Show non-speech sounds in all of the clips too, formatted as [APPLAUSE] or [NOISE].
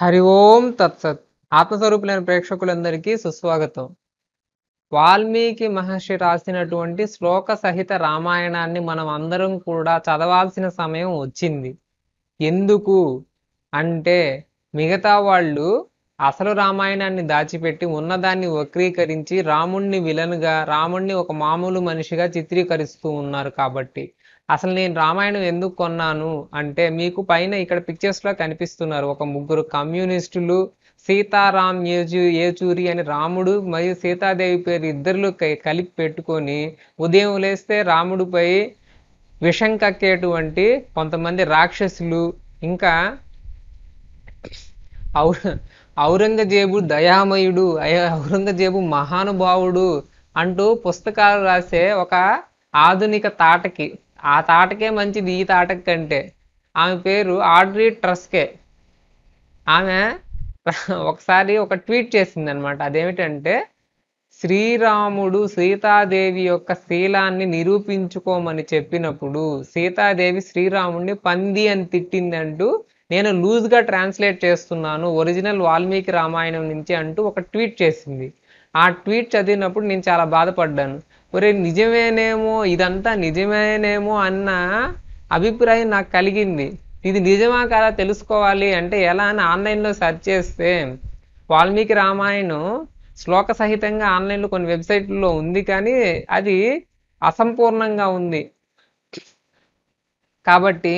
హరి ఓం తత్సత్ ఆత్మస్వరూపులైన ప్రేక్షకులందరికీ సుస్వాగతం వాల్మీకి మహర్షి రాసినటువంటి శ్లోక సహిత రామాయణాన్ని మనం అందరం కూడా చదవాల్సిన సమయం వచ్చింది ఎందుకు అంటే మిగతా వాళ్ళు అసలు రామాయణాన్ని దాచిపెట్టి ఉన్నదాన్ని వక్రీకరించి రాముణ్ణి విలన్గా రాముణ్ణి ఒక మామూలు మనిషిగా చిత్రీకరిస్తూ ఉన్నారు కాబట్టి అసలు నేను రామాయణం ఎందుకు కొన్నాను అంటే మీకు పైన ఇక్కడ పిక్చర్స్లో కనిపిస్తున్నారు ఒక ముగ్గురు కమ్యూనిస్టులు సీతారాం ఏజు ఏచూరి అని రాముడు మరియు సీతాదేవి పేరు ఇద్దరు కలిపి పెట్టుకొని ఉదయం లేస్తే రాముడిపై విషం కక్కేటువంటి కొంతమంది రాక్షసులు ఇంకా ఔరంగజేబు దయామయుడు ఔరంగజేబు మహానుభావుడు అంటూ పుస్తకాలు రాసే ఒక ఆధునిక తాటకి ఆ తాటకే మంచిది ఈ తాటక కంటే ఆమె పేరు ఆడ్రీ ట్రస్కే ఆమె [LAUGHS] ఒకసారి ఒక ట్వీట్ చేసింది అనమాట అదేమిటంటే శ్రీరాముడు సీతాదేవి యొక్క శీలాన్ని నిరూపించుకోమని చెప్పినప్పుడు సీతాదేవి శ్రీరాముడిని పంది అని తిట్టిందంటూ నేను లూజ్గా ట్రాన్స్లేట్ చేస్తున్నాను ఒరిజినల్ వాల్మీకి రామాయణం నుంచి అంటూ ఒక ట్వీట్ చేసింది ఆ ట్వీట్ చదివినప్పుడు నేను చాలా బాధపడ్డాను ఒరే నిజమేనేమో ఇదంతా నిజమేనేమో అన్న అభిప్రాయం నాకు కలిగింది ఇది నిజమా కాదా తెలుసుకోవాలి అంటే ఎలా అని ఆన్లైన్లో సెర్చ్ చేస్తే వాల్మీకి రామాయణం శ్లోక సహితంగా ఆన్లైన్లో కొన్ని వెబ్సైట్లలో ఉంది కానీ అది అసంపూర్ణంగా ఉంది కాబట్టి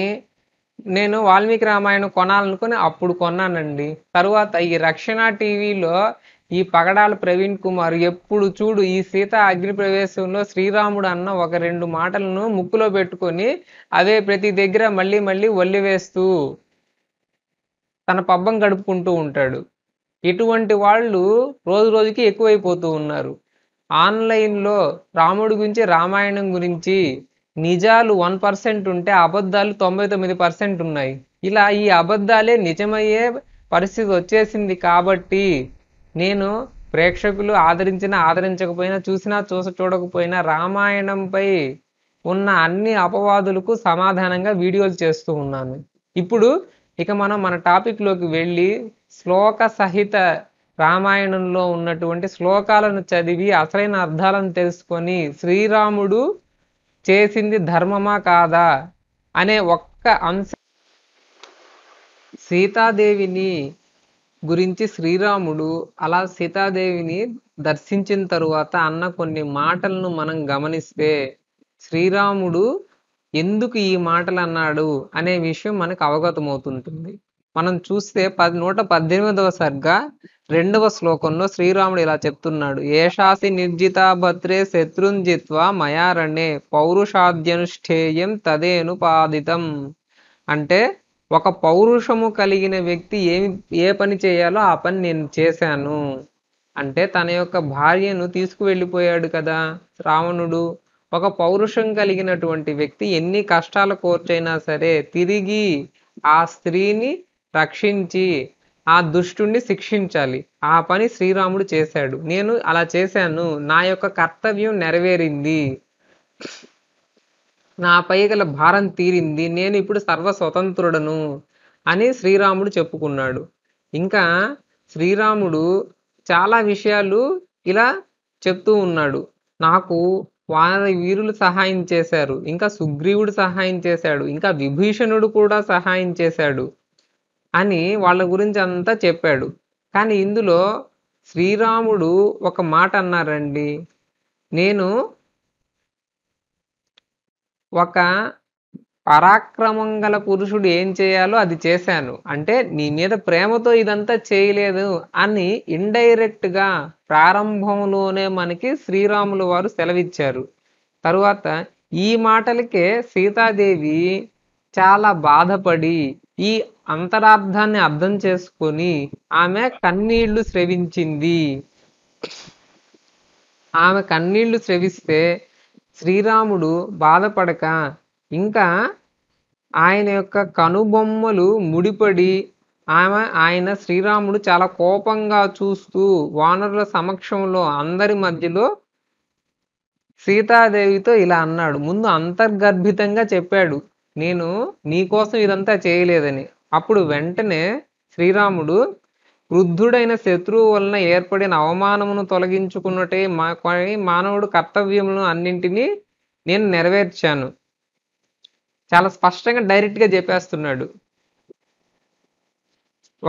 నేను వాల్మీకి రామాయణం కొనాలనుకుని అప్పుడు కొన్నానండి తరువాత ఈ రక్షణ టీవీలో ఈ పగడాల ప్రవీణ్ కుమార్ ఎప్పుడు చూడు ఈ సీత అగ్ని ప్రవేశంలో శ్రీరాముడు అన్న ఒక రెండు మాటలను ముక్కులో పెట్టుకొని అవే ప్రతి దగ్గర మళ్ళీ మళ్ళీ ఒల్లి వేస్తూ తన పబ్బం గడుపుకుంటూ ఉంటాడు ఇటువంటి వాళ్ళు రోజు రోజుకి ఎక్కువైపోతూ ఉన్నారు ఆన్లైన్లో రాముడి గురించి రామాయణం గురించి నిజాలు వన్ పర్సెంట్ ఉంటే అబద్ధాలు తొంభై తొమ్మిది పర్సెంట్ ఉన్నాయి ఇలా ఈ అబద్ధాలే నిజమయ్యే పరిస్థితి వచ్చేసింది కాబట్టి నేను ప్రేక్షకులు ఆదరించినా ఆదరించకపోయినా చూసినా చూస చూడకపోయినా రామాయణంపై ఉన్న అన్ని అపవాదులకు సమాధానంగా వీడియోలు చేస్తూ ఉన్నాను ఇప్పుడు ఇక మనం మన టాపిక్లోకి వెళ్ళి శ్లోక సహిత రామాయణంలో ఉన్నటువంటి శ్లోకాలను చదివి అసలైన అర్థాలను తెలుసుకొని శ్రీరాముడు చేసింది ధర్మమా కాదా అనే ఒక్క అంశం సీతాదేవిని గురించి శ్రీరాముడు అలా సీతాదేవిని దర్శించిన తరువాత అన్న కొన్ని మాటలను మనం గమనిస్తే శ్రీరాముడు ఎందుకు ఈ మాటలు అన్నాడు అనే విషయం మనకు అవగతమవుతుంటుంది మనం చూస్తే పది నూట పద్దెనిమిదవ సర్గా రెండవ శ్లోకంలో శ్రీరాముడు ఇలా చెప్తున్నాడు ఏషాసి నిర్జిత భద్రే శత్రుంజిత్వ మయారణే పౌరుషాద్యనుష్ఠేయం అనుపాదితం అంటే ఒక పౌరుషము కలిగిన వ్యక్తి ఏమి ఏ పని చేయాలో ఆ పని నేను చేశాను అంటే తన యొక్క భార్యను తీసుకువెళ్ళిపోయాడు కదా రావణుడు ఒక పౌరుషం కలిగినటువంటి వ్యక్తి ఎన్ని కష్టాలు కోర్చైనా సరే తిరిగి ఆ స్త్రీని రక్షించి ఆ దుష్టుణ్ణి శిక్షించాలి ఆ పని శ్రీరాముడు చేశాడు నేను అలా చేశాను నా యొక్క కర్తవ్యం నెరవేరింది నాపై గల భారం తీరింది నేను ఇప్పుడు సర్వ స్వతంత్రుడను అని శ్రీరాముడు చెప్పుకున్నాడు ఇంకా శ్రీరాముడు చాలా విషయాలు ఇలా చెప్తూ ఉన్నాడు నాకు వాన వీరులు సహాయం చేశారు ఇంకా సుగ్రీవుడు సహాయం చేశాడు ఇంకా విభీషణుడు కూడా సహాయం చేశాడు అని వాళ్ళ గురించి అంతా చెప్పాడు కానీ ఇందులో శ్రీరాముడు ఒక మాట అన్నారండి నేను ఒక పరాక్రమం గల పురుషుడు ఏం చేయాలో అది చేశాను అంటే నీ మీద ప్రేమతో ఇదంతా చేయలేదు అని ఇండైరెక్ట్గా ప్రారంభంలోనే మనకి శ్రీరాములు వారు సెలవిచ్చారు తరువాత ఈ మాటలకే సీతాదేవి చాలా బాధపడి ఈ అంతరార్థాన్ని అర్థం చేసుకొని ఆమె కన్నీళ్లు స్రవించింది ఆమె కన్నీళ్లు స్రవిస్తే శ్రీరాముడు బాధపడక ఇంకా ఆయన యొక్క కనుబొమ్మలు ముడిపడి ఆమె ఆయన శ్రీరాముడు చాలా కోపంగా చూస్తూ వానరుల సమక్షంలో అందరి మధ్యలో సీతాదేవితో ఇలా అన్నాడు ముందు అంతర్గర్భితంగా చెప్పాడు నేను నీకోసం ఇదంతా చేయలేదని అప్పుడు వెంటనే శ్రీరాముడు వృద్ధుడైన శత్రువు వలన ఏర్పడిన అవమానమును తొలగించుకున్నటే మా మానవుడు కర్తవ్యములను అన్నింటినీ నేను నెరవేర్చాను చాలా స్పష్టంగా డైరెక్ట్గా చెప్పేస్తున్నాడు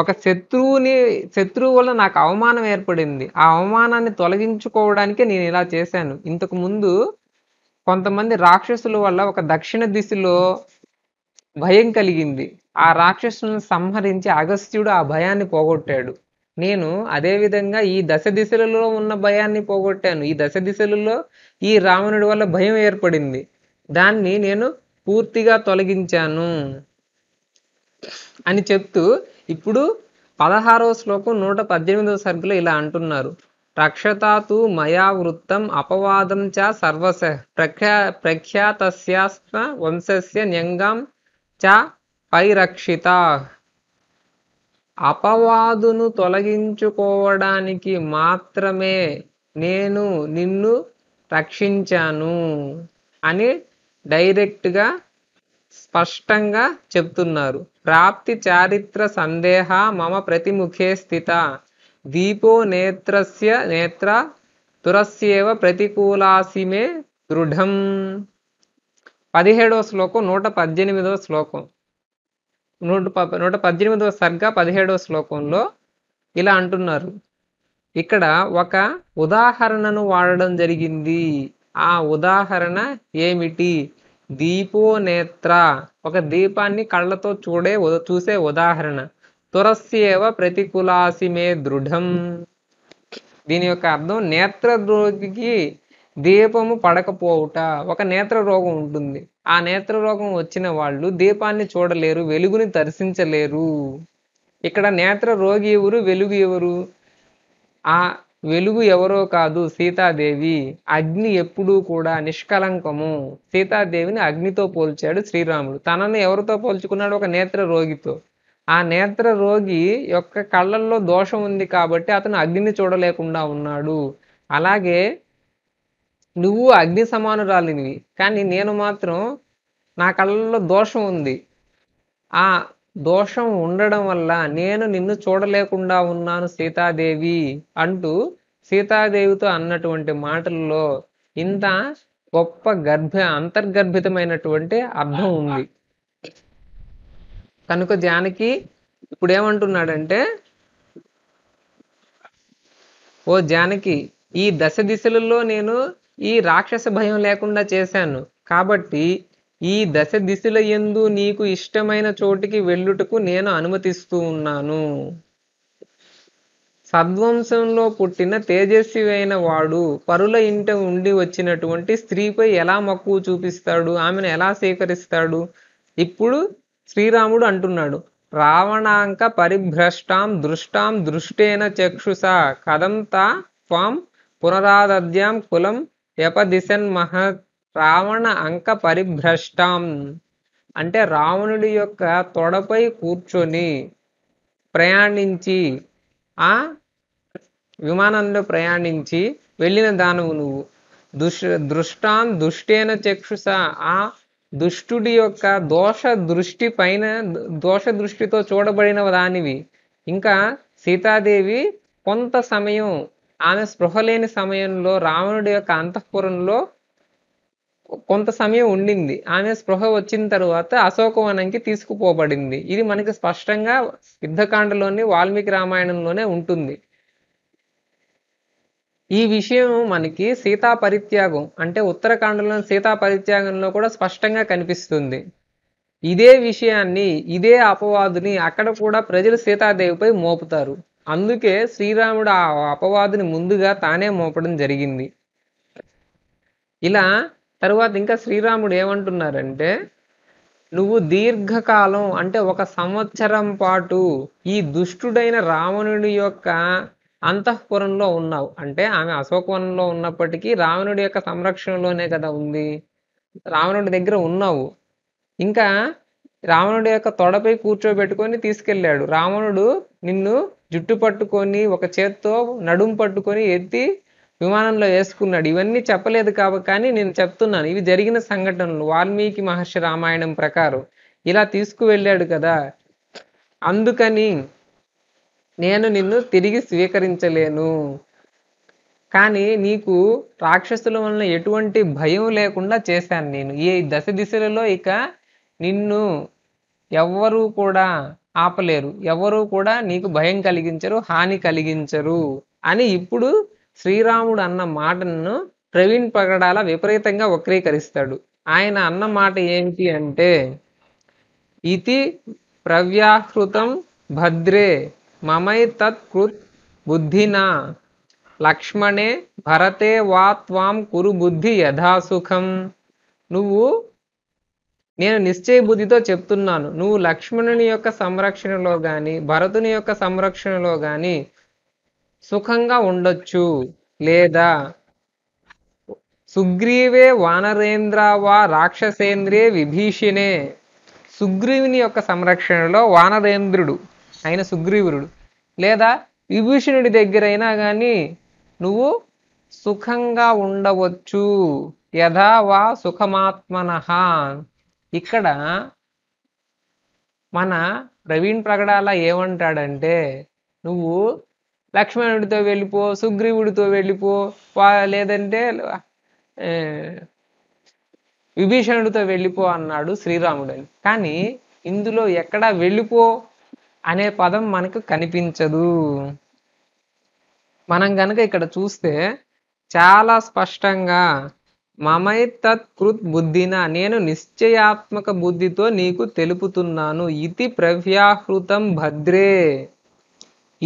ఒక శత్రువుని శత్రువు వల్ల నాకు అవమానం ఏర్పడింది ఆ అవమానాన్ని తొలగించుకోవడానికి నేను ఇలా చేశాను ఇంతకు ముందు కొంతమంది రాక్షసుల వల్ల ఒక దక్షిణ దిశలో భయం కలిగింది ఆ రాక్షసులను సంహరించి అగస్త్యుడు ఆ భయాన్ని పోగొట్టాడు నేను అదేవిధంగా ఈ దశ దిశలలో ఉన్న భయాన్ని పోగొట్టాను ఈ దశ దిశలలో ఈ రావణుడి వల్ల భయం ఏర్పడింది దాన్ని నేను పూర్తిగా తొలగించాను అని చెప్తూ ఇప్పుడు పదహారవ శ్లోకం నూట పద్దెనిమిదవ సర్గులో ఇలా అంటున్నారు రక్షతాతు మయా వృత్తం అపవాదం చ సర్వశ ప్రఖ్యా ప్రఖ్యాతస్యాస్మ వంశస్య న్యంగం చ పరిరక్షిత అపవాదును తొలగించుకోవడానికి మాత్రమే నేను నిన్ను రక్షించాను అని డైరెక్ట్గా స్పష్టంగా చెప్తున్నారు ప్రాప్తి చారిత్ర సందేహ మమ ప్రతిముఖే స్థిత దీపో నేత్రస్య నేత్ర తురస్యేవ ప్రతికూలాసిమే దృఢం పదిహేడవ శ్లోకం నూట పద్దెనిమిదవ శ్లోకం నూట నూట పద్దెనిమిదవ సర్గ పదిహేడవ శ్లోకంలో ఇలా అంటున్నారు ఇక్కడ ఒక ఉదాహరణను వాడడం జరిగింది ఆ ఉదాహరణ ఏమిటి దీపో నేత్ర ఒక దీపాన్ని కళ్ళతో చూడే చూసే ఉదాహరణ తురస్యేవ ప్రతికులాసిమే దృఢం దీని యొక్క అర్థం నేత్రద్రోగికి దీపము పడకపోవుట ఒక నేత్ర రోగం ఉంటుంది ఆ నేత్ర రోగం వచ్చిన వాళ్ళు దీపాన్ని చూడలేరు వెలుగుని దర్శించలేరు ఇక్కడ నేత్ర రోగి ఎవరు వెలుగు ఎవరు ఆ వెలుగు ఎవరో కాదు సీతాదేవి అగ్ని ఎప్పుడూ కూడా నిష్కలంకము సీతాదేవిని అగ్నితో పోల్చాడు శ్రీరాముడు తనను ఎవరితో పోల్చుకున్నాడు ఒక నేత్ర రోగితో ఆ నేత్ర రోగి యొక్క కళ్ళల్లో దోషం ఉంది కాబట్టి అతను అగ్నిని చూడలేకుండా ఉన్నాడు అలాగే నువ్వు అగ్ని సమానురాలినివి కానీ నేను మాత్రం నా కళ్ళలో దోషం ఉంది ఆ దోషం ఉండడం వల్ల నేను నిన్ను చూడలేకుండా ఉన్నాను సీతాదేవి అంటూ సీతాదేవితో అన్నటువంటి మాటల్లో ఇంత గొప్ప గర్భ అంతర్గర్భితమైనటువంటి అర్థం ఉంది కనుక జానకి ఇప్పుడు ఏమంటున్నాడంటే ఓ జానకి ఈ దశ దిశలలో నేను ఈ రాక్షస భయం లేకుండా చేశాను కాబట్టి ఈ దశ దిశల ఎందు నీకు ఇష్టమైన చోటికి వెళ్ళుటకు నేను అనుమతిస్తూ ఉన్నాను సద్వంశంలో పుట్టిన తేజస్వి అయిన వాడు పరుల ఇంట ఉండి వచ్చినటువంటి స్త్రీపై ఎలా మక్కువ చూపిస్తాడు ఆమెను ఎలా సేకరిస్తాడు ఇప్పుడు శ్రీరాముడు అంటున్నాడు రావణాంక పరిభ్రష్టాం దృష్టాం దృష్టేన చక్షుష కదంతా త్వం పునరాదద్యాం కులం వ్యపదిశన్ మహ రావణ అంక పరిభ్రష్టం అంటే రావణుడి యొక్క తొడపై కూర్చొని ప్రయాణించి ఆ విమానంలో ప్రయాణించి వెళ్ళిన దానువు నువ్వు దుష్ దృష్టాన్ దుష్టేన చక్షుష ఆ దుష్టుడి యొక్క దోష దృష్టి పైన దోష దృష్టితో చూడబడిన దానివి ఇంకా సీతాదేవి కొంత సమయం ఆమె స్పృహ లేని సమయంలో రావణుడి యొక్క అంతఃపురంలో కొంత సమయం ఉండింది ఆమె స్పృహ వచ్చిన తరువాత అశోకవనంకి తీసుకుపోబడింది ఇది మనకి స్పష్టంగా యుద్ధకాండలోని వాల్మీకి రామాయణంలోనే ఉంటుంది ఈ విషయం మనకి సీతా పరిత్యాగం అంటే ఉత్తరాఖండలోని సీతా పరిత్యాగంలో కూడా స్పష్టంగా కనిపిస్తుంది ఇదే విషయాన్ని ఇదే అపవాదుని అక్కడ కూడా ప్రజలు సీతాదేవిపై మోపుతారు అందుకే శ్రీరాముడు ఆ అపవాదిని ముందుగా తానే మోపడం జరిగింది ఇలా తరువాత ఇంకా శ్రీరాముడు ఏమంటున్నారంటే నువ్వు దీర్ఘకాలం అంటే ఒక సంవత్సరం పాటు ఈ దుష్టుడైన రావణుడి యొక్క అంతఃపురంలో ఉన్నావు అంటే ఆమె అశోకవనంలో ఉన్నప్పటికీ రావణుడి యొక్క సంరక్షణలోనే కదా ఉంది రావణుడి దగ్గర ఉన్నావు ఇంకా రావణుడి యొక్క తొడపై కూర్చోబెట్టుకొని తీసుకెళ్ళాడు రావణుడు నిన్ను జుట్టు పట్టుకొని ఒక చేత్తో నడుం పట్టుకొని ఎత్తి విమానంలో వేసుకున్నాడు ఇవన్నీ చెప్పలేదు కాబట్టి కానీ నేను చెప్తున్నాను ఇవి జరిగిన సంఘటనలు వాల్మీకి మహర్షి రామాయణం ప్రకారం ఇలా తీసుకువెళ్ళాడు కదా అందుకని నేను నిన్ను తిరిగి స్వీకరించలేను కానీ నీకు రాక్షసుల వలన ఎటువంటి భయం లేకుండా చేశాను నేను ఈ దశ దిశలలో ఇక నిన్ను ఎవ్వరూ కూడా ఆపలేరు ఎవరు కూడా నీకు భయం కలిగించరు హాని కలిగించరు అని ఇప్పుడు శ్రీరాముడు అన్న మాటను ప్రవీణ్ పగడాల విపరీతంగా వక్రీకరిస్తాడు ఆయన అన్న మాట ఏంటి అంటే ఇది ప్రవ్యాహృతం భద్రే మమై తత్కృత్ బుద్ధినా లక్ష్మణే భరతే వా త్వాం కురు బుద్ధి యథాసుఖం నువ్వు నేను నిశ్చయ బుద్ధితో చెప్తున్నాను నువ్వు లక్ష్మణుని యొక్క సంరక్షణలో కానీ భరతుని యొక్క సంరక్షణలో కానీ సుఖంగా ఉండొచ్చు లేదా సుగ్రీవే వానరేంద్ర వా రాక్షసేంద్రే విభీషిణే సుగ్రీవుని యొక్క సంరక్షణలో వానరేంద్రుడు ఆయన సుగ్రీవుడు లేదా విభీషణుడి దగ్గరైనా కానీ నువ్వు సుఖంగా ఉండవచ్చు యథా వా సుఖమాత్మన ఇక్కడ మన ప్రవీణ్ ప్రగడాల ఏమంటాడంటే నువ్వు లక్ష్మణుడితో వెళ్ళిపో సుగ్రీవుడితో వెళ్ళిపో లేదంటే విభీషణుడితో వెళ్ళిపో అన్నాడు శ్రీరాముడని కానీ ఇందులో ఎక్కడా వెళ్ళిపో అనే పదం మనకు కనిపించదు మనం కనుక ఇక్కడ చూస్తే చాలా స్పష్టంగా మమై తత్కృత్ బుద్ధిన నేను నిశ్చయాత్మక బుద్ధితో నీకు తెలుపుతున్నాను ఇది ప్రవ్యాహృతం భద్రే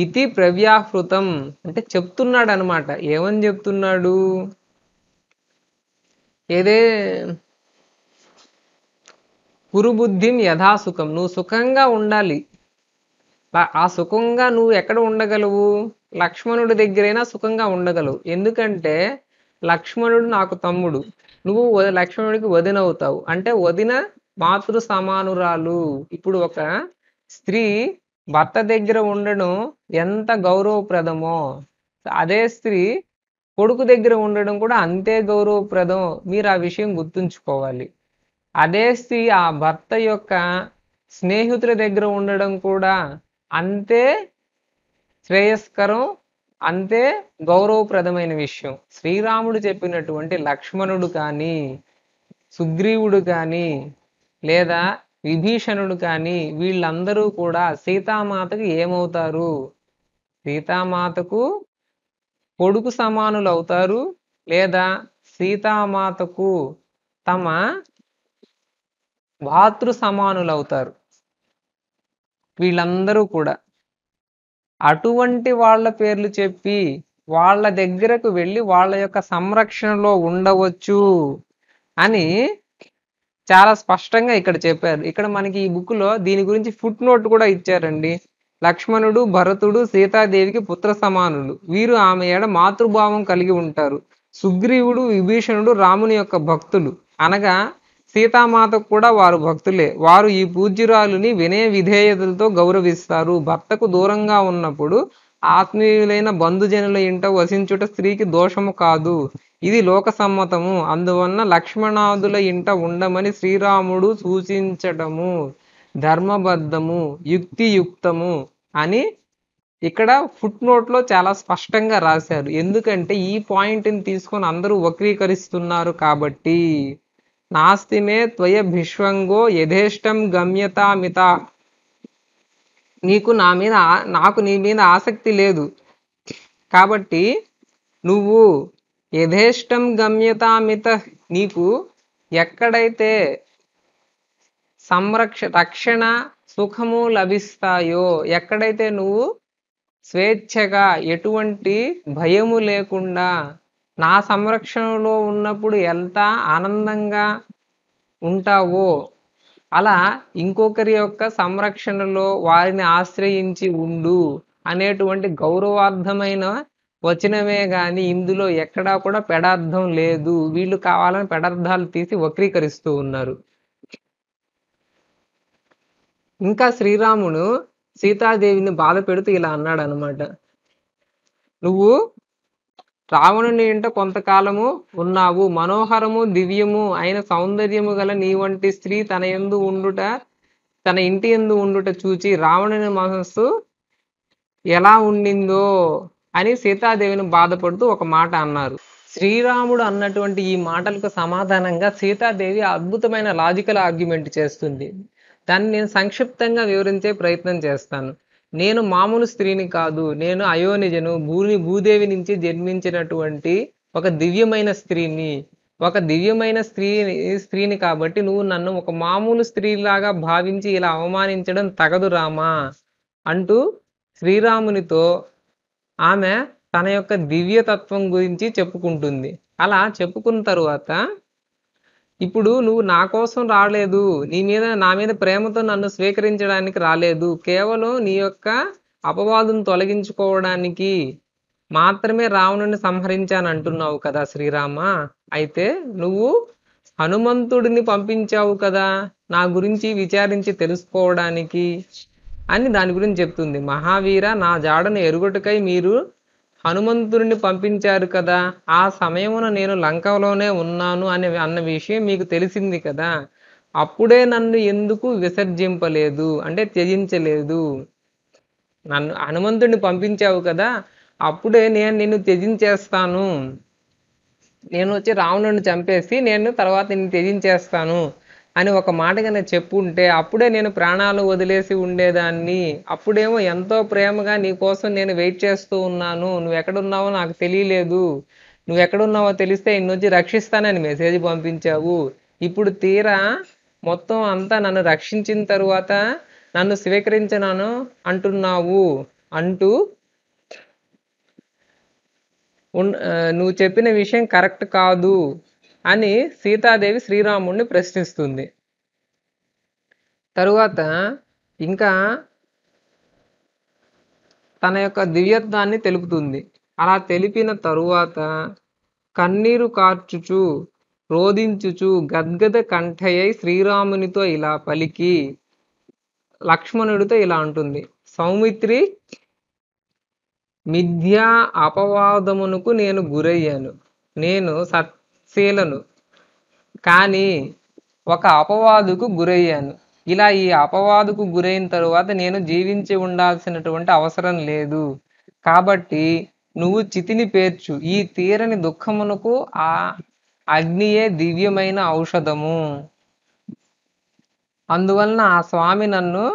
ఇది ప్రవ్యాహృతం అంటే చెప్తున్నాడు అనమాట ఏమని చెప్తున్నాడు ఏదే కురుబుద్ధిం యథాసుఖం నువ్వు సుఖంగా ఉండాలి ఆ సుఖంగా నువ్వు ఎక్కడ ఉండగలవు లక్ష్మణుడి దగ్గరైనా సుఖంగా ఉండగలవు ఎందుకంటే లక్ష్మణుడు నాకు తమ్ముడు నువ్వు లక్ష్మణుడికి వదిన అవుతావు అంటే వదిన మాతృ సమానురాలు ఇప్పుడు ఒక స్త్రీ భర్త దగ్గర ఉండడం ఎంత గౌరవప్రదమో అదే స్త్రీ కొడుకు దగ్గర ఉండడం కూడా అంతే గౌరవప్రదం మీరు ఆ విషయం గుర్తుంచుకోవాలి అదే స్త్రీ ఆ భర్త యొక్క స్నేహితుల దగ్గర ఉండడం కూడా అంతే శ్రేయస్కరం అంతే గౌరవప్రదమైన విషయం శ్రీరాముడు చెప్పినటువంటి లక్ష్మణుడు కానీ సుగ్రీవుడు కానీ లేదా విభీషణుడు కానీ వీళ్ళందరూ కూడా సీతామాతకు ఏమవుతారు సీతామాతకు కొడుకు సమానులు అవుతారు లేదా సీతామాతకు తమ భాతృ సమానులు అవుతారు వీళ్ళందరూ కూడా అటువంటి వాళ్ళ పేర్లు చెప్పి వాళ్ళ దగ్గరకు వెళ్ళి వాళ్ళ యొక్క సంరక్షణలో ఉండవచ్చు అని చాలా స్పష్టంగా ఇక్కడ చెప్పారు ఇక్కడ మనకి ఈ బుక్లో దీని గురించి ఫుట్ నోట్ కూడా ఇచ్చారండి లక్ష్మణుడు భరతుడు సీతాదేవికి పుత్ర సమానులు వీరు ఆమె ఏడ మాతృభావం కలిగి ఉంటారు సుగ్రీవుడు విభీషణుడు రాముని యొక్క భక్తులు అనగా సీతామాతకు కూడా వారు భక్తులే వారు ఈ పూజ్యురాలుని వినయ విధేయతలతో గౌరవిస్తారు భర్తకు దూరంగా ఉన్నప్పుడు ఆత్మీయులైన బంధుజనుల ఇంట వసించుట స్త్రీకి దోషము కాదు ఇది లోక సమ్మతము అందువలన లక్ష్మణాదుల ఇంట ఉండమని శ్రీరాముడు సూచించటము ధర్మబద్ధము యుక్తియుక్తము అని ఇక్కడ ఫుట్ నోట్లో చాలా స్పష్టంగా రాశారు ఎందుకంటే ఈ పాయింట్ని తీసుకొని అందరూ వక్రీకరిస్తున్నారు కాబట్టి నాస్తి మే త్వయ భిష్వంగో యథేష్టం గమ్యతామిత నీకు నా మీద నాకు నీ మీద ఆసక్తి లేదు కాబట్టి నువ్వు యథేష్టం గమ్యతామిత నీకు ఎక్కడైతే సంరక్ష రక్షణ సుఖము లభిస్తాయో ఎక్కడైతే నువ్వు స్వేచ్ఛగా ఎటువంటి భయము లేకుండా నా సంరక్షణలో ఉన్నప్పుడు ఎంత ఆనందంగా ఉంటావో అలా ఇంకొకరి యొక్క సంరక్షణలో వారిని ఆశ్రయించి ఉండు అనేటువంటి గౌరవార్థమైన వచనమే కానీ ఇందులో ఎక్కడా కూడా పెడార్థం లేదు వీళ్ళు కావాలని పెడార్థాలు తీసి వక్రీకరిస్తూ ఉన్నారు ఇంకా శ్రీరాముడు సీతాదేవిని బాధ పెడుతూ ఇలా అన్నాడు అనమాట నువ్వు రావణుని ఇంట కొంతకాలము ఉన్నావు మనోహరము దివ్యము అయిన సౌందర్యము గల నీ వంటి స్త్రీ తన ఎందు ఉండుట తన ఇంటి ఎందు ఉండుట చూచి రావణుని మనస్సు ఎలా ఉండిందో అని సీతాదేవిని బాధపడుతూ ఒక మాట అన్నారు శ్రీరాముడు అన్నటువంటి ఈ మాటలకు సమాధానంగా సీతాదేవి అద్భుతమైన లాజికల్ ఆర్గ్యుమెంట్ చేస్తుంది దాన్ని నేను సంక్షిప్తంగా వివరించే ప్రయత్నం చేస్తాను నేను మామూలు స్త్రీని కాదు నేను అయోనిజను భూమి భూదేవి నుంచి జన్మించినటువంటి ఒక దివ్యమైన స్త్రీని ఒక దివ్యమైన స్త్రీ స్త్రీని కాబట్టి నువ్వు నన్ను ఒక మామూలు స్త్రీలాగా భావించి ఇలా అవమానించడం తగదు రామా అంటూ శ్రీరామునితో ఆమె తన యొక్క దివ్యతత్వం గురించి చెప్పుకుంటుంది అలా చెప్పుకున్న తరువాత ఇప్పుడు నువ్వు నా కోసం రాలేదు నీ మీద నా మీద ప్రేమతో నన్ను స్వీకరించడానికి రాలేదు కేవలం నీ యొక్క అపవాదం తొలగించుకోవడానికి మాత్రమే రావణుని సంహరించాను అంటున్నావు కదా శ్రీరామ అయితే నువ్వు హనుమంతుడిని పంపించావు కదా నా గురించి విచారించి తెలుసుకోవడానికి అని దాని గురించి చెప్తుంది మహావీర నా జాడను ఎరుగుటకై మీరు హనుమంతుడిని పంపించారు కదా ఆ సమయమున నేను లంకలోనే ఉన్నాను అనే అన్న విషయం మీకు తెలిసింది కదా అప్పుడే నన్ను ఎందుకు విసర్జింపలేదు అంటే త్యజించలేదు నన్ను హనుమంతుడిని పంపించావు కదా అప్పుడే నేను నిన్ను త్యజించేస్తాను నేను వచ్చి రావణుని చంపేసి నేను తర్వాత నిన్ను త్యజించేస్తాను అని ఒక మాట కనుక చెప్పుంటే అప్పుడే నేను ప్రాణాలు వదిలేసి ఉండేదాన్ని అప్పుడేమో ఎంతో ప్రేమగా నీ కోసం నేను వెయిట్ చేస్తూ ఉన్నాను నువ్వు ఎక్కడున్నావో నాకు తెలియలేదు నువ్వు ఎక్కడున్నావో తెలిస్తే వచ్చి రక్షిస్తానని మెసేజ్ పంపించావు ఇప్పుడు తీరా మొత్తం అంతా నన్ను రక్షించిన తరువాత నన్ను స్వీకరించను అంటున్నావు అంటూ నువ్వు చెప్పిన విషయం కరెక్ట్ కాదు అని సీతాదేవి శ్రీరాముణ్ణి ప్రశ్నిస్తుంది తరువాత ఇంకా తన యొక్క దివ్యత్వాన్ని తెలుపుతుంది అలా తెలిపిన తరువాత కన్నీరు కార్చుచు రోధించుచు గద్గద కంఠయ్యై శ్రీరామునితో ఇలా పలికి లక్ష్మణుడితో ఇలా అంటుంది సౌమిత్రి మిథ్యా అపవాదమునకు నేను గురయ్యాను నేను సత్ ఫీలను కానీ ఒక అపవాదుకు గురయ్యాను ఇలా ఈ అపవాదుకు గురైన తరువాత నేను జీవించి ఉండాల్సినటువంటి అవసరం లేదు కాబట్టి నువ్వు చితిని పేర్చు ఈ తీరని దుఃఖమునకు ఆ అగ్నియే దివ్యమైన ఔషధము అందువలన ఆ స్వామి నన్ను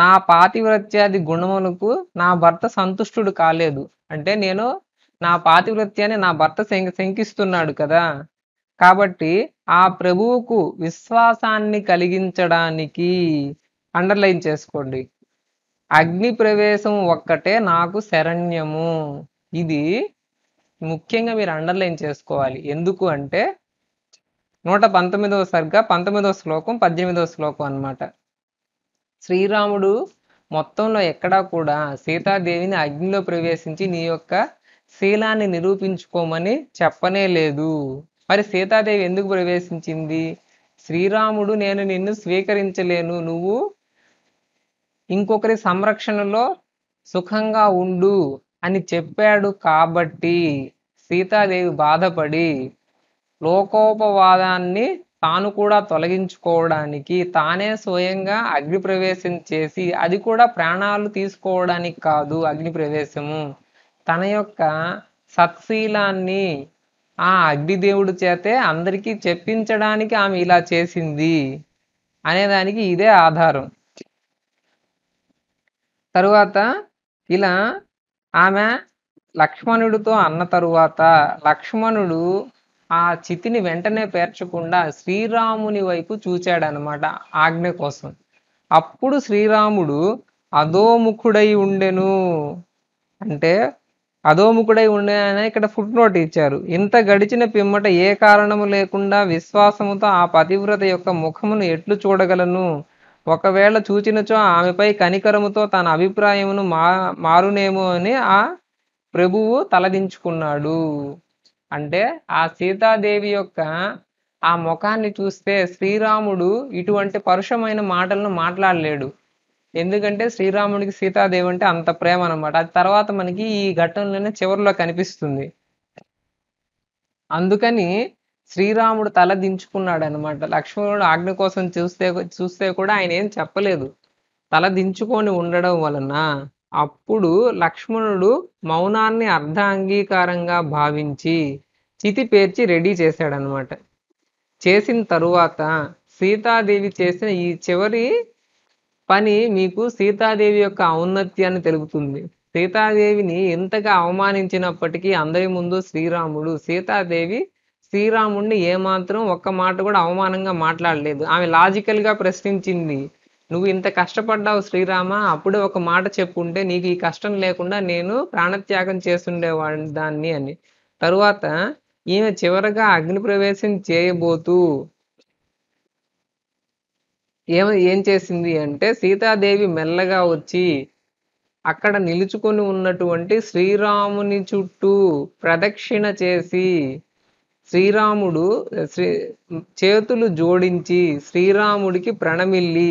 నా పాతివ్రత్యాది గుణములకు నా భర్త సంతుష్టుడు కాలేదు అంటే నేను నా పాతివృత్యాన్ని నా భర్త శంకిస్తున్నాడు కదా కాబట్టి ఆ ప్రభువుకు విశ్వాసాన్ని కలిగించడానికి అండర్లైన్ చేసుకోండి అగ్ని ప్రవేశం ఒక్కటే నాకు శరణ్యము ఇది ముఖ్యంగా మీరు అండర్లైన్ చేసుకోవాలి ఎందుకు అంటే నూట పంతొమ్మిదవ సరిగ్గా పంతొమ్మిదవ శ్లోకం పద్దెనిమిదవ శ్లోకం అనమాట శ్రీరాముడు మొత్తంలో ఎక్కడా కూడా సీతాదేవిని అగ్నిలో ప్రవేశించి నీ యొక్క శీలాన్ని నిరూపించుకోమని చెప్పనే లేదు మరి సీతాదేవి ఎందుకు ప్రవేశించింది శ్రీరాముడు నేను నిన్ను స్వీకరించలేను నువ్వు ఇంకొకరి సంరక్షణలో సుఖంగా ఉండు అని చెప్పాడు కాబట్టి సీతాదేవి బాధపడి లోకోపవాదాన్ని తాను కూడా తొలగించుకోవడానికి తానే స్వయంగా అగ్ని ప్రవేశం చేసి అది కూడా ప్రాణాలు తీసుకోవడానికి కాదు అగ్ని ప్రవేశము తన యొక్క సత్శీలాన్ని ఆ అగ్నిదేవుడు చేతే అందరికీ చెప్పించడానికి ఆమె ఇలా చేసింది అనేదానికి ఇదే ఆధారం తరువాత ఇలా ఆమె లక్ష్మణుడితో అన్న తరువాత లక్ష్మణుడు ఆ చితిని వెంటనే పేర్చకుండా శ్రీరాముని వైపు చూచాడనమాట ఆజ్ఞ కోసం అప్పుడు శ్రీరాముడు అధోముఖుడై ఉండెను అంటే అధోముఖుడై ఉండేనని ఇక్కడ ఫుట్ నోట్ ఇచ్చారు ఇంత గడిచిన పిమ్మట ఏ కారణము లేకుండా విశ్వాసముతో ఆ పతివ్రత యొక్క ముఖమును ఎట్లు చూడగలను ఒకవేళ చూచినచో ఆమెపై కనికరముతో తన అభిప్రాయమును మా మారునేమో అని ఆ ప్రభువు తలదించుకున్నాడు అంటే ఆ సీతాదేవి యొక్క ఆ ముఖాన్ని చూస్తే శ్రీరాముడు ఇటువంటి పరుషమైన మాటలను మాట్లాడలేడు ఎందుకంటే శ్రీరాముడికి సీతాదేవి అంటే అంత ప్రేమ అనమాట అది తర్వాత మనకి ఈ ఘట్టంలోనే చివరిలో కనిపిస్తుంది అందుకని శ్రీరాముడు తల దించుకున్నాడు అనమాట లక్ష్మణుడు ఆజ్ఞ కోసం చూస్తే చూస్తే కూడా ఆయన ఏం చెప్పలేదు తల దించుకొని ఉండడం వలన అప్పుడు లక్ష్మణుడు మౌనాన్ని అర్ధ అంగీకారంగా భావించి చితి పేర్చి రెడీ చేశాడనమాట చేసిన తరువాత సీతాదేవి చేసిన ఈ చివరి పని మీకు సీతాదేవి యొక్క ఔన్నత్యాన్ని తెలుపుతుంది సీతాదేవిని ఎంతగా అవమానించినప్పటికీ అందరి ముందు శ్రీరాముడు సీతాదేవి శ్రీరాముడిని ఏమాత్రం ఒక్క మాట కూడా అవమానంగా మాట్లాడలేదు ఆమె లాజికల్గా ప్రశ్నించింది నువ్వు ఇంత కష్టపడ్డావు శ్రీరామ అప్పుడే ఒక మాట చెప్పుంటే నీకు ఈ కష్టం లేకుండా నేను ప్రాణత్యాగం చేస్తుండేవాడిని దాన్ని అని తరువాత ఈమె చివరగా అగ్ని ప్రవేశం చేయబోతూ ఏమ ఏం చేసింది అంటే సీతాదేవి మెల్లగా వచ్చి అక్కడ నిలుచుకొని ఉన్నటువంటి శ్రీరాముని చుట్టూ ప్రదక్షిణ చేసి శ్రీరాముడు శ్రీ చేతులు జోడించి శ్రీరాముడికి ప్రణమిల్లి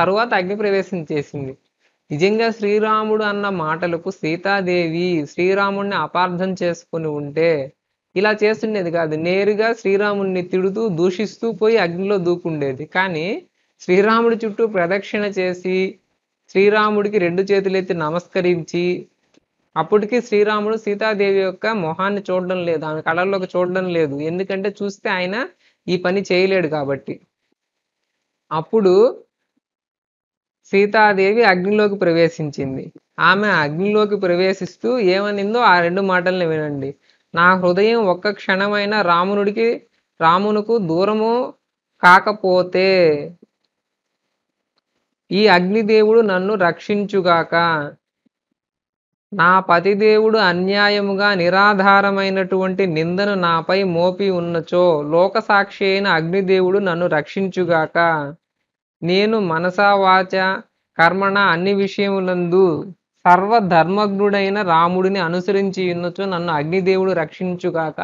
తరువాత అగ్నిప్రవేశం చేసింది నిజంగా శ్రీరాముడు అన్న మాటలకు సీతాదేవి శ్రీరాముడిని అపార్థం చేసుకుని ఉంటే ఇలా చేస్తుండేది కాదు నేరుగా శ్రీరాముణ్ణి తిడుతూ దూషిస్తూ పోయి అగ్నిలో దూకుండేది కానీ శ్రీరాముడి చుట్టూ ప్రదక్షిణ చేసి శ్రీరాముడికి రెండు చేతులెత్తి నమస్కరించి అప్పటికి శ్రీరాముడు సీతాదేవి యొక్క మొహాన్ని చూడడం లేదు ఆమె కళల్లోకి చూడడం లేదు ఎందుకంటే చూస్తే ఆయన ఈ పని చేయలేడు కాబట్టి అప్పుడు సీతాదేవి అగ్నిలోకి ప్రవేశించింది ఆమె అగ్నిలోకి ప్రవేశిస్తూ ఏమనిందో ఆ రెండు మాటల్ని వినండి నా హృదయం ఒక్క క్షణమైన రామునుడికి రామునుకు దూరము కాకపోతే ఈ అగ్నిదేవుడు నన్ను రక్షించుగాక నా పతిదేవుడు అన్యాయముగా నిరాధారమైనటువంటి నిందను నాపై మోపి ఉన్నచో లోకసాక్షి అయిన అగ్నిదేవుడు నన్ను రక్షించుగాక నేను మనసావాచ కర్మణ అన్ని విషయములందు సర్వధర్మజ్ఞుడైన రాముడిని అనుసరించి ఉన్నచో నన్ను అగ్నిదేవుడు రక్షించుగాక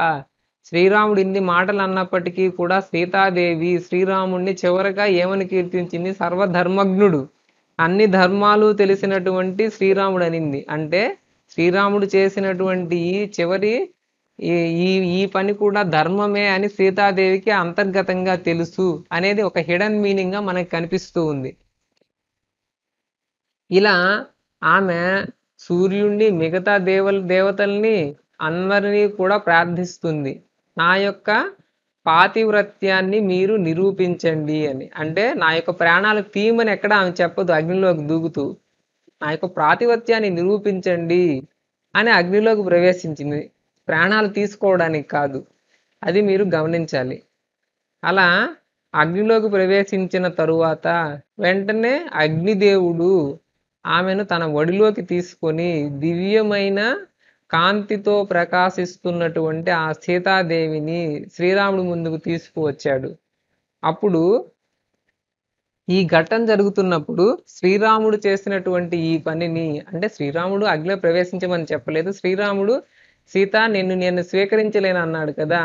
శ్రీరాముడు ఇన్ని మాటలు అన్నప్పటికీ కూడా సీతాదేవి శ్రీరాముడిని చివరగా ఏమని కీర్తించింది సర్వధర్మజ్ఞుడు అన్ని ధర్మాలు తెలిసినటువంటి శ్రీరాముడు అనింది అంటే శ్రీరాముడు చేసినటువంటి ఈ చివరి ఈ ఈ పని కూడా ధర్మమే అని సీతాదేవికి అంతర్గతంగా తెలుసు అనేది ఒక హిడన్ మీనింగ్ గా మనకు కనిపిస్తూ ఉంది ఇలా ఆమె సూర్యుణ్ణి మిగతా దేవ దేవతల్ని అందరినీ కూడా ప్రార్థిస్తుంది నా hmm. యొక్క పాతివ్రత్యాన్ని మీరు నిరూపించండి అని అంటే నా యొక్క ప్రాణాలకు తీమని ఎక్కడ ఆమె చెప్పదు అగ్నిలోకి దూకుతూ నా యొక్క ప్రాతివత్యాన్ని నిరూపించండి అని అగ్నిలోకి ప్రవేశించింది ప్రాణాలు తీసుకోవడానికి కాదు అది మీరు గమనించాలి అలా అగ్నిలోకి ప్రవేశించిన తరువాత వెంటనే అగ్నిదేవుడు ఆమెను తన ఒడిలోకి తీసుకొని దివ్యమైన కాంతితో ప్రకాశిస్తున్నటువంటి ఆ సీతాదేవిని శ్రీరాముడు ముందుకు తీసుకువచ్చాడు అప్పుడు ఈ ఘట్టం జరుగుతున్నప్పుడు శ్రీరాముడు చేసినటువంటి ఈ పనిని అంటే శ్రీరాముడు అగ్నిలో ప్రవేశించమని చెప్పలేదు శ్రీరాముడు సీత నిన్ను నేను స్వీకరించలేను అన్నాడు కదా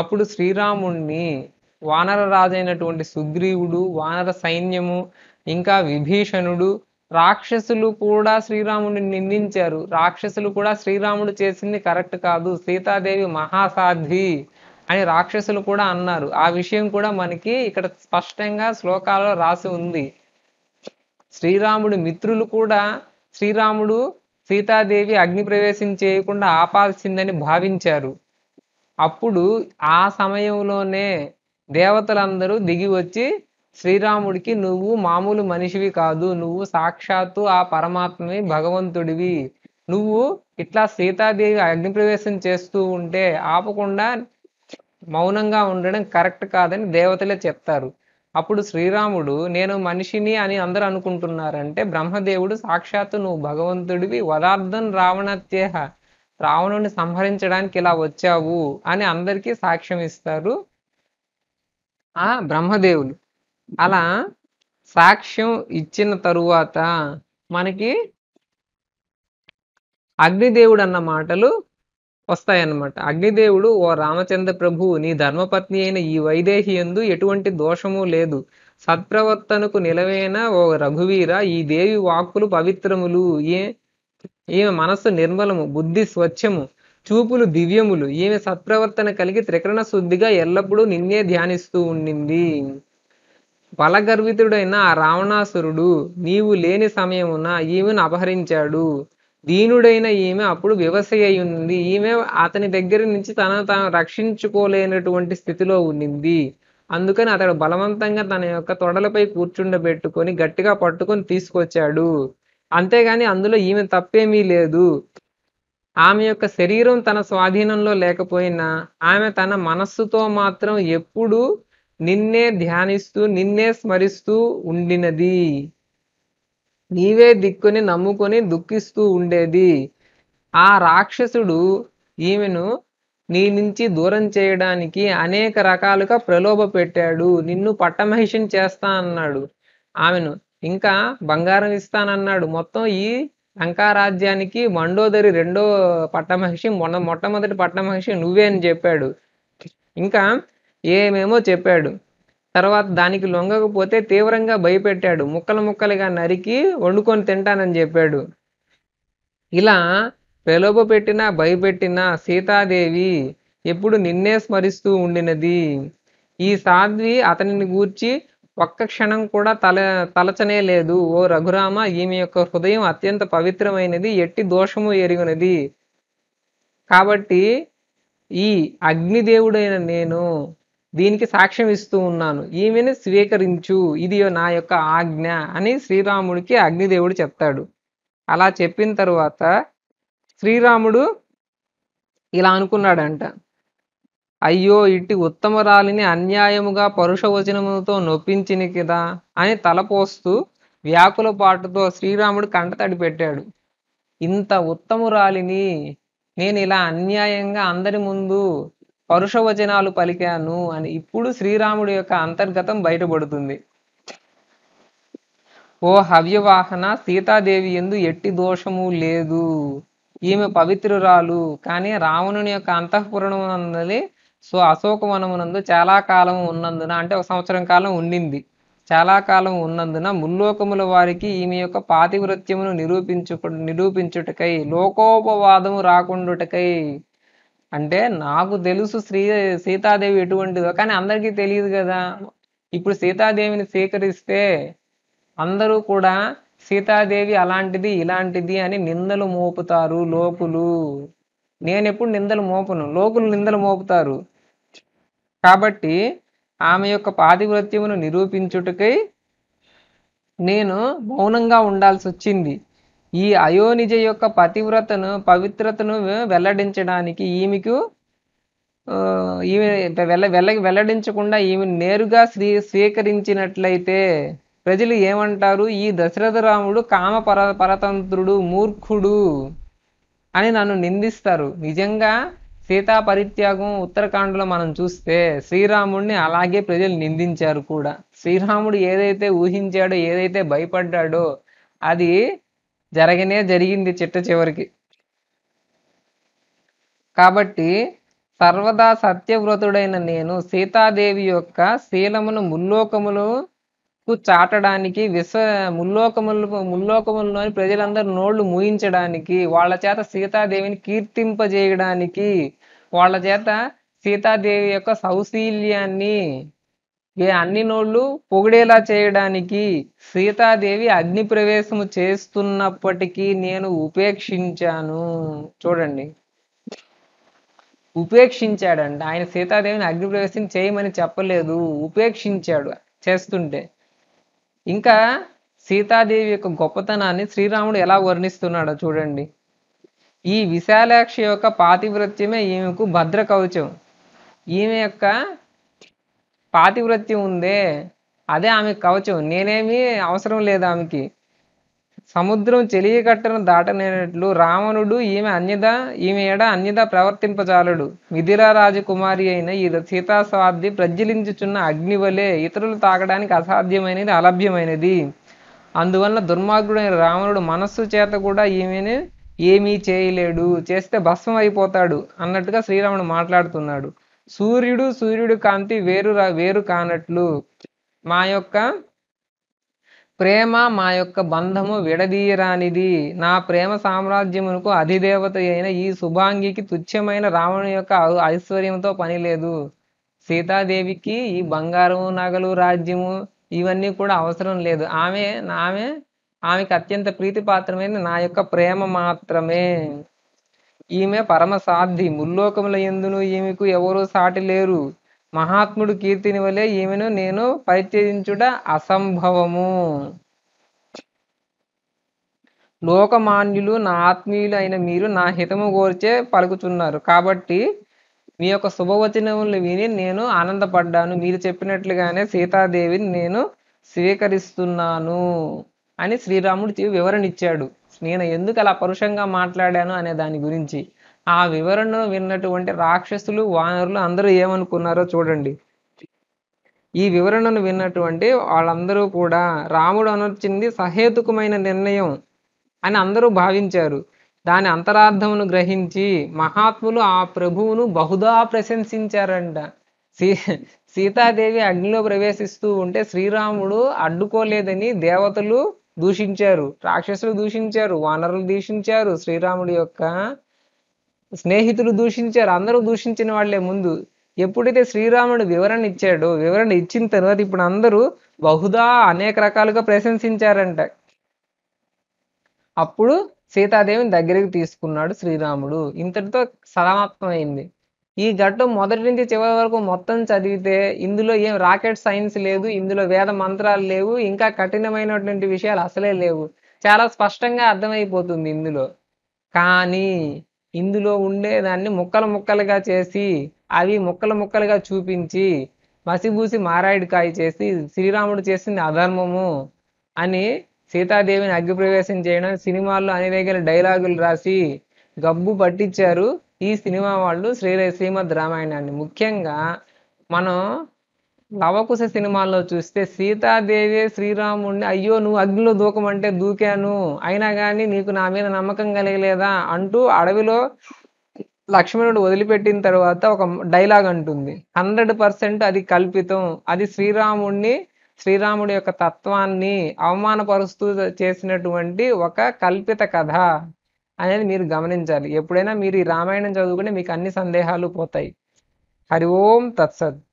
అప్పుడు శ్రీరాముణ్ణి వానర రాజైనటువంటి సుగ్రీవుడు వానర సైన్యము ఇంకా విభీషణుడు రాక్షసులు కూడా శ్రీరాముడిని నిందించారు రాక్షసులు కూడా శ్రీరాముడు చేసింది కరెక్ట్ కాదు సీతాదేవి మహాసాధ్వి అని రాక్షసులు కూడా అన్నారు ఆ విషయం కూడా మనకి ఇక్కడ స్పష్టంగా శ్లోకాల్లో రాసి ఉంది శ్రీరాముడి మిత్రులు కూడా శ్రీరాముడు సీతాదేవి అగ్ని ప్రవేశం చేయకుండా ఆపాల్సిందని భావించారు అప్పుడు ఆ సమయంలోనే దేవతలందరూ దిగి వచ్చి శ్రీరాముడికి నువ్వు మామూలు మనిషివి కాదు నువ్వు సాక్షాత్తు ఆ పరమాత్మవి భగవంతుడివి నువ్వు ఇట్లా సీతాదేవి అగ్నిప్రవేశం చేస్తూ ఉంటే ఆపకుండా మౌనంగా ఉండడం కరెక్ట్ కాదని దేవతలే చెప్తారు అప్పుడు శ్రీరాముడు నేను మనిషిని అని అందరూ అనుకుంటున్నారంటే బ్రహ్మదేవుడు సాక్షాత్తు నువ్వు భగవంతుడివి వదార్థం రావణత్యేహ రావణుని సంహరించడానికి ఇలా వచ్చావు అని అందరికీ సాక్ష్యం ఇస్తారు ఆ బ్రహ్మదేవులు అలా సాక్ష్యం ఇచ్చిన తరువాత మనకి అగ్నిదేవుడు అన్న మాటలు వస్తాయన్నమాట అగ్నిదేవుడు ఓ రామచంద్ర ప్రభువు నీ ధర్మపత్ని అయిన ఈ వైదేహి ఎందు ఎటువంటి దోషము లేదు సత్ప్రవర్తనకు నిలవైన ఓ రఘువీర ఈ దేవి వాక్కులు పవిత్రములు ఏ ఈమె మనస్సు నిర్మలము బుద్ధి స్వచ్ఛము చూపులు దివ్యములు ఈమె సత్ప్రవర్తన కలిగి త్రికరణ శుద్ధిగా ఎల్లప్పుడూ నిన్నే ధ్యానిస్తూ ఉండింది బలగర్వితుడైన రావణాసురుడు నీవు లేని సమయమున ఈమెను అపహరించాడు దీనుడైన ఈమె అప్పుడు అయి ఉంది ఈమె అతని దగ్గర నుంచి తనను తాను రక్షించుకోలేనటువంటి స్థితిలో ఉండింది అందుకని అతడు బలవంతంగా తన యొక్క తొడలపై కూర్చుండబెట్టుకొని గట్టిగా పట్టుకొని తీసుకొచ్చాడు అంతేగాని అందులో ఈమె తప్పేమీ లేదు ఆమె యొక్క శరీరం తన స్వాధీనంలో లేకపోయినా ఆమె తన మనస్సుతో మాత్రం ఎప్పుడూ నిన్నే ధ్యానిస్తూ నిన్నే స్మరిస్తూ ఉండినది నీవే దిక్కుని నమ్ముకొని దుఃఖిస్తూ ఉండేది ఆ రాక్షసుడు ఈమెను నీ నుంచి దూరం చేయడానికి అనేక రకాలుగా ప్రలోభ పెట్టాడు నిన్ను పట్టమహిషిని చేస్తా అన్నాడు ఆమెను ఇంకా బంగారం ఇస్తానన్నాడు మొత్తం ఈ లంకారాజ్యానికి మండోదరి రెండో పట్టమహిషి మొన్న మొట్టమొదటి పట్టమహిషి నువ్వే అని చెప్పాడు ఇంకా ఏమేమో చెప్పాడు తర్వాత దానికి లొంగకపోతే తీవ్రంగా భయపెట్టాడు ముక్కలు ముక్కలుగా నరికి వండుకొని తింటానని చెప్పాడు ఇలా పెలోప పెట్టినా భయపెట్టినా సీతాదేవి ఎప్పుడు నిన్నే స్మరిస్తూ ఉండినది ఈ సాధ్వి అతనిని గూర్చి ఒక్క క్షణం కూడా తల తలచనే లేదు ఓ రఘురామ ఈమె యొక్క హృదయం అత్యంత పవిత్రమైనది ఎట్టి దోషము ఎరిగినది కాబట్టి ఈ అగ్నిదేవుడైన నేను దీనికి సాక్ష్యం ఇస్తూ ఉన్నాను ఈమెను స్వీకరించు ఇది నా యొక్క ఆజ్ఞ అని శ్రీరాముడికి అగ్నిదేవుడు చెప్తాడు అలా చెప్పిన తర్వాత శ్రీరాముడు ఇలా అనుకున్నాడంట అయ్యో ఇట్టి ఉత్తమరాలిని అన్యాయముగా పరుషవచనముతో నొప్పించిన కదా అని తలపోస్తూ వ్యాకుల పాటుతో శ్రీరాముడు కంటతడి పెట్టాడు ఇంత ఉత్తమురాలిని నేను ఇలా అన్యాయంగా అందరి ముందు పరుషవచనాలు పలికాను అని ఇప్పుడు శ్రీరాముడి యొక్క అంతర్గతం బయటపడుతుంది ఓ హవ్యవాహన సీతాదేవి ఎందు ఎట్టి దోషము లేదు ఈమె పవిత్రురాలు కానీ రావణుని యొక్క అంతఃపురణమునందలి సో అశోకవనమునందు చాలా కాలం ఉన్నందున అంటే ఒక సంవత్సరం కాలం ఉండింది చాలా కాలం ఉన్నందున ముల్లోకముల వారికి ఈమె యొక్క పాతివృత్యమును నిరూపించు నిరూపించుటకై లోకోపవాదము రాకుండుటకై అంటే నాకు తెలుసు శ్రీ సీతాదేవి ఎటువంటిదో కానీ అందరికీ తెలియదు కదా ఇప్పుడు సీతాదేవిని స్వీకరిస్తే అందరూ కూడా సీతాదేవి అలాంటిది ఇలాంటిది అని నిందలు మోపుతారు లోకులు నేను ఎప్పుడు నిందలు మోపను లోకులు నిందలు మోపుతారు కాబట్టి ఆమె యొక్క పాతివృత్యమును నిరూపించుటకై నేను మౌనంగా ఉండాల్సి వచ్చింది ఈ అయోనిజ యొక్క పతివ్రతను పవిత్రతను వెల్లడించడానికి ఈమెకు ఈమె వెళ్ళ వెళ్ళ వెల్లడించకుండా ఈమె నేరుగా స్వీ స్వీకరించినట్లయితే ప్రజలు ఏమంటారు ఈ దశరథ రాముడు కామ పర పరతంత్రుడు మూర్ఖుడు అని నన్ను నిందిస్తారు నిజంగా సీతా పరిత్యాగం ఉత్తరాఖండ్లో మనం చూస్తే శ్రీరాముడిని అలాగే ప్రజలు నిందించారు కూడా శ్రీరాముడు ఏదైతే ఊహించాడో ఏదైతే భయపడ్డాడో అది జరగనే జరిగింది చిట్ట చివరికి కాబట్టి సర్వదా సత్యవ్రతుడైన నేను సీతాదేవి యొక్క శీలమును ముల్లోకములకు చాటడానికి విశ్వ ముల్లోకములు ముల్లోకములలోని ప్రజలందరూ నోళ్లు మూయించడానికి వాళ్ళ చేత సీతాదేవిని కీర్తింపజేయడానికి వాళ్ళ చేత సీతాదేవి యొక్క సౌశీల్యాన్ని ఈ అన్ని నోళ్ళు పొగిడేలా చేయడానికి సీతాదేవి అగ్ని ప్రవేశము చేస్తున్నప్పటికీ నేను ఉపేక్షించాను చూడండి ఉపేక్షించాడంట ఆయన సీతాదేవిని అగ్ని ప్రవేశం చేయమని చెప్పలేదు ఉపేక్షించాడు చేస్తుంటే ఇంకా సీతాదేవి యొక్క గొప్పతనాన్ని శ్రీరాముడు ఎలా వర్ణిస్తున్నాడో చూడండి ఈ విశాలాక్షి యొక్క పాతివ్రత్యమే ఈమెకు భద్ర కవచం ఈమె యొక్క పాతివృత్తి ఉందే అదే ఆమె కవచం నేనేమీ అవసరం లేదు ఆమెకి సముద్రం చెలియకట్టను దాటనేటట్లు రావణుడు ఈమె అన్యద ఈమె ఏడ అన్యద ప్రవర్తింపజాలడు మిథిలా రాజకుమారి అయిన ఈ సీతాస్వాది ప్రజ్వలించుచున్న అగ్నివలే ఇతరులు తాగడానికి అసాధ్యమైనది అలభ్యమైనది అందువల్ల దుర్మార్గుడైన రావణుడు మనస్సు చేత కూడా ఈమెను ఏమీ చేయలేడు చేస్తే భస్మం అయిపోతాడు అన్నట్టుగా శ్రీరాముడు మాట్లాడుతున్నాడు సూర్యుడు సూర్యుడు కాంతి వేరు వేరు కానట్లు మా యొక్క ప్రేమ మా యొక్క బంధము విడదీయరానిది నా ప్రేమ సామ్రాజ్యమునకు అధిదేవత అయిన ఈ శుభాంగికి తుచ్చమైన రావణు యొక్క ఐశ్వర్యంతో పని లేదు సీతాదేవికి ఈ బంగారము నగలు రాజ్యము ఇవన్నీ కూడా అవసరం లేదు ఆమె ఆమె ఆమెకు అత్యంత ప్రీతి పాత్రమైన నా యొక్క ప్రేమ మాత్రమే ఈమె పరమ పరమసాధ్వి ముల్లోకముల ఎందును ఈమెకు ఎవరూ సాటి లేరు మహాత్ముడు కీర్తిని వలె ఈమెను నేను పరిత్యజించుట అసంభవము లోకమాన్యులు నా ఆత్మీయులు అయిన మీరు నా హితము గోర్చే పలుకుచున్నారు కాబట్టి మీ యొక్క శుభవచనములు విని నేను ఆనందపడ్డాను మీరు చెప్పినట్లుగానే సీతాదేవిని నేను స్వీకరిస్తున్నాను అని శ్రీరాముడు వివరణ ఇచ్చాడు నేను ఎందుకు అలా పరుషంగా మాట్లాడాను అనే దాని గురించి ఆ వివరణను విన్నటువంటి రాక్షసులు వానరులు అందరూ ఏమనుకున్నారో చూడండి ఈ వివరణను విన్నటువంటి వాళ్ళందరూ కూడా రాముడు అనొచ్చింది సహేతుకమైన నిర్ణయం అని అందరూ భావించారు దాని అంతరార్థమును గ్రహించి మహాత్ములు ఆ ప్రభువును బహుదా ప్రశంసించారంట సీ సీతాదేవి అగ్నిలో ప్రవేశిస్తూ ఉంటే శ్రీరాముడు అడ్డుకోలేదని దేవతలు దూషించారు రాక్షసులు దూషించారు వానరులు దూషించారు శ్రీరాముడి యొక్క స్నేహితులు దూషించారు అందరూ దూషించిన వాళ్లే ముందు ఎప్పుడైతే శ్రీరాముడు వివరణ ఇచ్చాడో వివరణ ఇచ్చిన తర్వాత ఇప్పుడు అందరూ బహుదా అనేక రకాలుగా ప్రశంసించారంట అప్పుడు సీతాదేవిని దగ్గరికి తీసుకున్నాడు శ్రీరాముడు ఇంతటితో సమాప్తమైంది ఈ ఘట్టం మొదటి నుంచి చివరి వరకు మొత్తం చదివితే ఇందులో ఏం రాకెట్ సైన్స్ లేదు ఇందులో వేద మంత్రాలు లేవు ఇంకా కఠినమైనటువంటి విషయాలు అసలే లేవు చాలా స్పష్టంగా అర్థమైపోతుంది ఇందులో కానీ ఇందులో ఉండేదాన్ని ముక్కలు ముక్కలుగా చేసి అవి ముక్కలు ముక్కలుగా చూపించి మసిబూసి మారాయిడికాయ చేసి శ్రీరాముడు చేసింది అధర్మము అని సీతాదేవిని అగ్గిప్రవేశం చేయడం సినిమాల్లో అనేక డైలాగులు రాసి గబ్బు పట్టించారు ఈ సినిమా వాళ్ళు శ్రీ శ్రీమద్ రామాయణాన్ని ముఖ్యంగా మనం లవకుశ సినిమాల్లో చూస్తే సీతాదేవి శ్రీరాముడిని అయ్యో నువ్వు అగ్నిలో దూకమంటే దూకాను అయినా కానీ నీకు నా మీద నమ్మకం కలగలేదా అంటూ అడవిలో లక్ష్మణుడు వదిలిపెట్టిన తర్వాత ఒక డైలాగ్ అంటుంది హండ్రెడ్ పర్సెంట్ అది కల్పితం అది శ్రీరాముడిని శ్రీరాముడి యొక్క తత్వాన్ని అవమానపరుస్తూ చేసినటువంటి ఒక కల్పిత కథ అనేది మీరు గమనించాలి ఎప్పుడైనా మీరు ఈ రామాయణం చదువుకుంటే మీకు అన్ని సందేహాలు పోతాయి హరి ఓం తత్సత్